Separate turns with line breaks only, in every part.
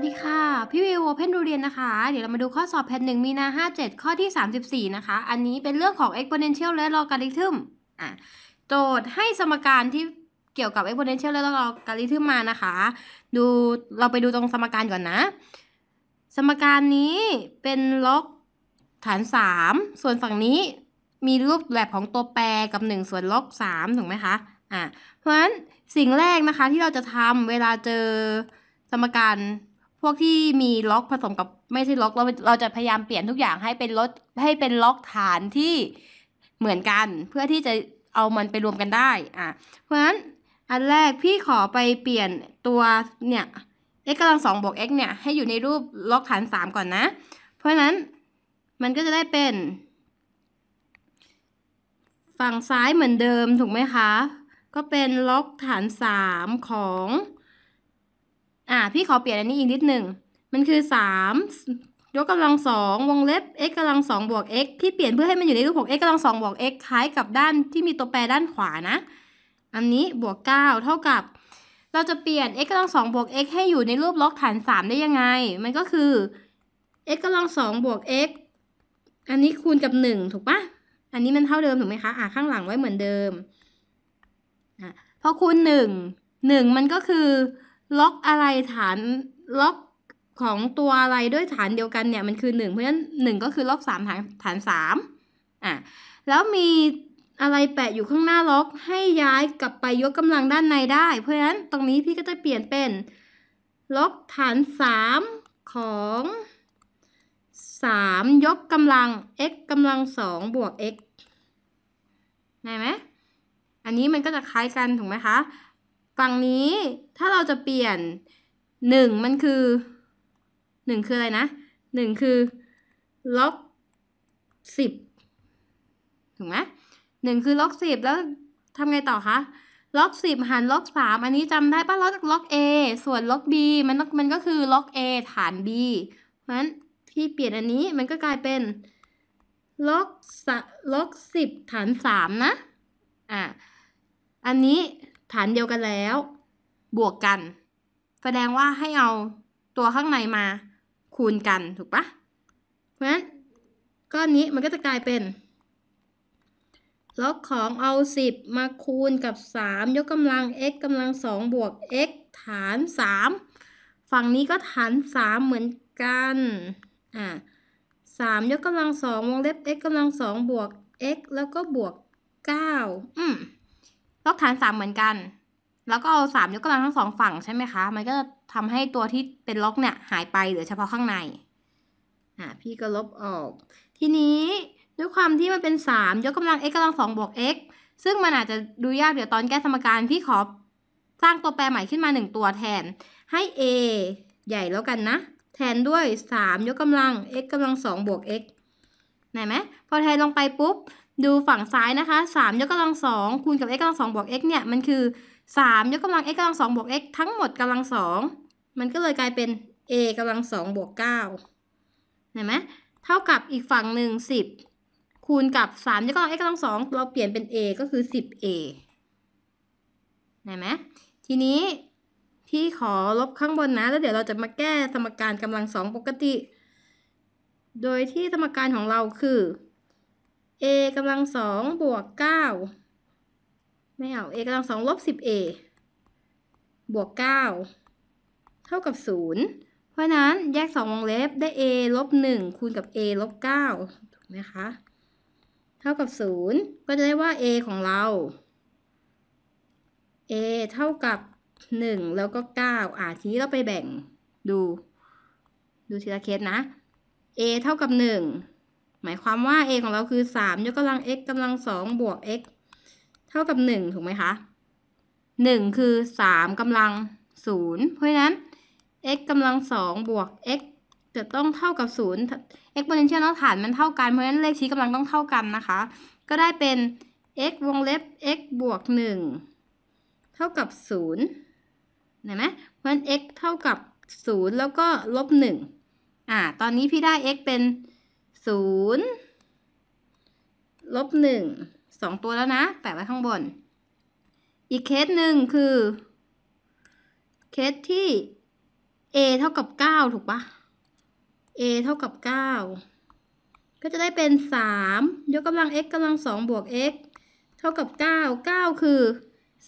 วัสดีค่ะ พี่วิวอเพนดูเรียนนะคะ เดี๋ยวเรามาดูข้อสอบแผ่นหนึ่งมีนา 57 ข้อที่ 34 นะคะ อันนี้เป็นเรื่องของ exponential และ logarithm อ่ะโจทย์ให้สมการที่เกี่ยวกับ exponential และ logarithm มานะคะดูเราไปดูตรงสมการก่อนนะสมการนี้เป็นล็อกฐาน 3 ส่วนฝั่งนี้มีรูปแบบของตัวแปรกับ 1 ส่วนล็อก3ถูกไหมคะอ่ะเพราะฉะนั้นสิ่งแรกนะคะที่เราจะทำเวลาเจอสมการพวกที่มีล็อกผสมกับไม่ใช่ล็อกเราเราจะพยายามเปลี่ยนทุกอย่างให้เป็นลดให้เป็นล็อกฐานที่เหมือนกัน เพื่อที่จะเอามันไปรวมกันได้อ่ะเพราะฉะนั้นอันแรกพี่ขอไปเปลี่ยนตัวเนี่ย x กำลังสองบวก x เนี่ยให้อยู่ในรูปล็อกฐานสามก่อนนะ เพราะฉะนั้นมันก็จะได้เป็น ฝั่งซ้ายเหมือนเดิมถูกไหมคะก็เป็นล็อกฐานสามของอ่าพี่ขอเปลี่ยนอันนี้อีกนิดหนึ่งมันคือสามยกกำลังสองวงเล็บ x กำลังสองบวก x พี่เปลี่ยนเพื่อให้มันอยู่ในรูปของ x กำลังสองบวก x คล้ายกับด้านที่มีตัวแปรด้านขวานะ อันนี้บวกเก้าเท่ากับเราจะเปลี่ยน x กำลังสองบวก x ให้อยู่ในรูปล็อกฐานสามได้ยังไงมันก็คือ x กำลังสองบวก x อันนี้คูณกับหนึ่งถูกปะอันนี้มันเท่าเดิมถูกไหมคะอ่ะข้างหลังไว้เหมือนเดิมอ่ะพอคูณหนึ่งหนึ่งมันก็คือล็อกอะไรฐานล็อกของตัวอะไรด้วยฐานเดียวกันเนี่ย มันคือ 1 เพราะ ฉะนั้น1ก็คือล็อก3ฐานฐาน3อ่ะแล้วมีอะไรแปะอยู่ข้างหน้าล็อก ให้ย้ายกลับไปยกกำลังด้านในได้ เพราะฉะนั้นตรงนี้พี่ก็จะเปลี่ยนเป็นล็อกฐาน 3 ของ 3 ยกกำลัง x กำลัง 2 บวก x ได้ไหมอันนี้มันก็จะคล้ายกัน ถูกไหมคะฝั่งนี้ ถ้าเราจะเปลี่ยนหนึ่งมันคือหนึ่งคืออะไรนะหนึ่งคือล็อกิบถูกไหมหนึ่งคือล็อกิบแล้วทำไงต่อคะล็อกิบหารล็อกมอันนี้จำได้ป่ะล็อกล็อกอส่วนล็อกีมันมัน ก็คือล็อกอฐานบีเพราะฉะนั้นพี่เปลี่ยนอันนี้ มันก็กลายเป็นล็อกล็อกิบฐานมนะอ่ะอันนี้ฐานเดียวกันแล้ว บวกกัน แสดงว่าให้เอาตัวข้างในมา คูณกันถูกปะเพราะฉะนั้นก้อนนี้มันก็จะกลายเป็นล็อกของเอา 10 มาคูณกับ 3 ยกกำลัง x กำลัง2บวก x ฐาน 3 ฝั่งนี้ก็ฐาน 3 เหมือนกันอ่า3ยกกำลัง2วงเล็บ x กำลัง2บวก x แล้วก็บวก9อืมลบฐานสามเหมือนกัน แล้วก็เอาสามยกกำลังทั้งสองฝั่งใช่ไหมคะ มันก็ทํทำให้ตัวที่เป็นล็อกเนี่ย หายไป เหลือเฉพาะข้างในอ่ะพี่ก็ลบออก ทีนี้ด้วยความที่มันเป็นสามยกกำลัง x กำลังสองบวก x ซึ่งมันอาจจะดูยากเดี๋ยวตอนแก้สมการพี่ขอสร้างตัวแปรใหม่ขึ้นมาหนึ่งตัวแทน ให้ a ใหญ่แล้วกันนะ แทนด้วยสามยกกำลัง x กำลังสองบวก x ไหนไหมพอแทนลงไปปุ๊บดูฝั่งซ้ายนะคะ 3 ยกกำลังสองคูณกับ x กำลังสองบวก x เนี่ยมันคือ 3 ยกกำลัง x กำลังสองบวก x ทั้งหมดกำลังสองมันก็เลยกลายเป็น a กำลังสองบวก9เห็นไหมเท่ากับอีกฝั่งหนึ่ง10 คูณกับ 3 ยกกำลัง x กำลังสองเราเปลี่ยนเป็น a ก็คือ 10a เห็นไหมทีนี้พี่ขอลบข้างบนนะแล้วเดี๋ยวเราจะมาแก้สมการกำลังสองปกติ โดยที่สมการของเราคือ a กำลังสองบวกเก้าไม่เอา a กำลังสองลบสิบ a บวกเก้าเท่ากับศูนย์เพราะนั้นแยกสองวงเล็บได้ a ลบหนึ่งคูณกับ a ลบเก้าถูกไหมคะเท่ากับศูนย์ก็จะได้ว่า a ของเรา a เท่ากับหนึ่งแล้วก็เก้าอ่าทีนี้เราไปแบ่งดู ดูทีละเคสนะ a เท่ากับหนึ่งหมายความว่า a ของเราคือ3ยกกำลัง x กำลัง2บวก x เท่ากับ1ถูกไหมคะ 1 คือ 3กำลัง0เพราะนั้น x กำลัง2บวก x จะต้องเท่ากับ0 exponential ฐาน มันเท่ากันเพราะนั้นเลขชี้กำลังต้องเท่ากันนะคะ ก็ได้เป็น x วงเล็บ x บวก1เท่ากับ0เห็นไหมเพราะนั้น x เท่ากับ0แล้วก็ลบ1อ่าตอนนี้พี่ได้ x เป็นศูนย์ลบหนึ่งสองตัวแล้วนะแปะไว้ข้างบน อีกเคสหนึ่งคือ เคสที่ a เท่ากับเก้าถูกปะ a เท่ากับเก้าก็จะได้เป็นสามยกกำลัง x กำลังสองบวก x เท่ากับเก้าเก้าคือ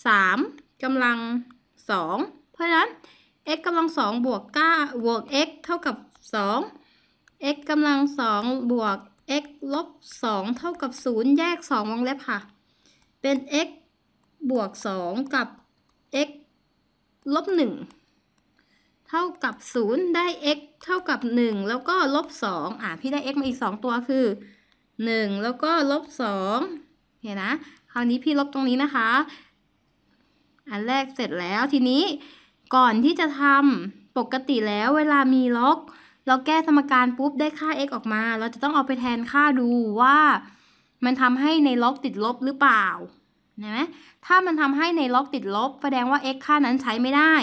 สามกำลังสองเพราะฉะนั้น x กำลังสองบวกเก้าบวก x เท่ากับสอง x กำลังสองบวก x ลบสองเท่ากับศูนย์แยกสองวงเล็บค่ะ เป็น x บวกสองกับ x ลบหนึ่งเท่ากับศูนย์ได้ x เท่ากับหนึ่งแล้วก็ลบสองอ่ะพี่ได้ x มาอีกสองตัวคือหนึ่งแล้วก็ลบสองเห็นนะ คราวนี้พี่ลบตรงนี้นะคะ อันแรกเสร็จแล้วทีนี้ก่อนที่จะทำปกติแล้วเวลามีล็อกเราแก้สมการปุ๊บได้ค่า x ออกมา เราจะต้องเอาไปแทนค่าดูว่า มันทำให้ในล็อกติดลบหรือเปล่าเห็นไหมถ้ามันทำให้ในล็อกติดลบ แสดงว่า x ค่านั้นใช้ไม่ได้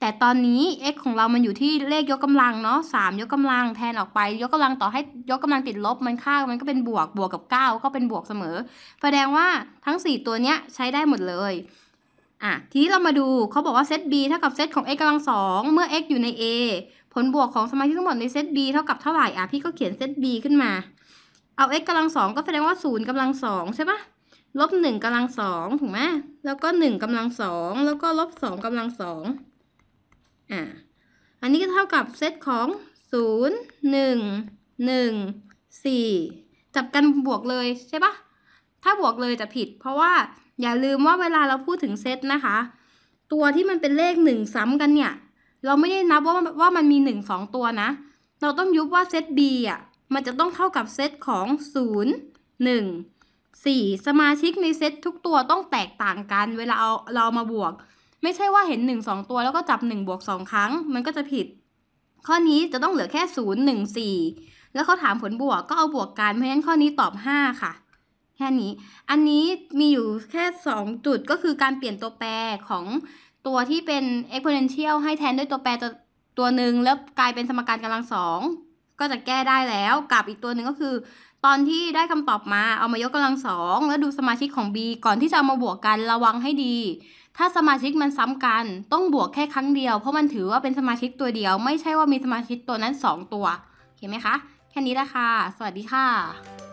แต่ตอนนี้ x ของเรามันอยู่ที่เลขยกกำลังเนาะสามยกกำลังแทนออกไป ยกกำลังต่อให้ยกกำลังติดลบ มันค่ามันก็เป็นบวก บวกกับ 9 ก็เป็นบวกเสมอ แสดงว่าทั้ง 4 ตัวเนี้ยใช้ได้หมดเลย อ่ะ ทีนี้เรามาดูเขาบอกว่าเซต b เท่ากับเซตของ x กำลังสอง เมื่อ x อยู่ใน a ผลบวกของสมาชิกทั้งหมดในเซต B เท่ากับเท่าไหร่อ่ะพี่ก็เขียนเซต B ขึ้นมา เอา x กำลังสองก็แสดงว่าศูนย์กำลังสองใช่ปะลบหนึ่งกำลังสองถูกไหมแล้วก็หนึ่งกำลังสองแล้วก็ลบสองกำลังสองอ่าอันนี้ก็เท่ากับเซตของศูนย์หนึ่งหนึ่งสี่จับกันบวกเลยใช่ปะถ้าบวกเลยจะผิด เพราะว่าอย่าลืมว่าเวลาเราพูดถึงเซตนะคะ ตัวที่มันเป็นเลขหนึ่งซ้ำกันเนี่ยเราไม่ได้นับว่าว่ามันมี 1 2 ตัวนะ เราต้องยุบว่าเซต B อ่ะ มันจะต้องเท่ากับเซตของ 0 1 4 สมาชิกในเซตทุกตัวต้องแตกต่างกัน เวลาเอาเรามาบวก ไม่ใช่ว่าเห็น 1 2 ตัวแล้วก็จับ1บวก2ครั้ง มันก็จะผิด ข้อนี้จะต้องเหลือแค่ 0 1 4 แล้วเขาถามผลบวกก็เอาบวกกัน เพราะฉะนั้นข้อนี้ตอบ 5 ค่ะ แค่นี้ อันนี้มีอยู่แค่ 2จุดก็คือการเปลี่ยนตัวแปรของตัวที่เป็น exponential ให้แทนด้วยตัวแปรตัวหนึ่งแล้วกลายเป็นสมการกำลังสองก็จะแก้ได้แล้วกับอีกตัวหนึ่งก็คือ ตอนที่ได้คำตอบมาเอามายกกำลังสองแล้วดูสมาชิกของ b ก่อนที่จะเอามาบวกกันระวังให้ดี ถ้าสมาชิกมันซ้ำกันต้องบวกแค่ครั้งเดียวเพราะมันถือว่าเป็นสมาชิกตัวเดียวไม่ใช่ว่ามีสมาชิกตัวนั้น 2 ตัวเข้าใจไหมคะแค่นี้ละค่ะสวัสดีค่ะ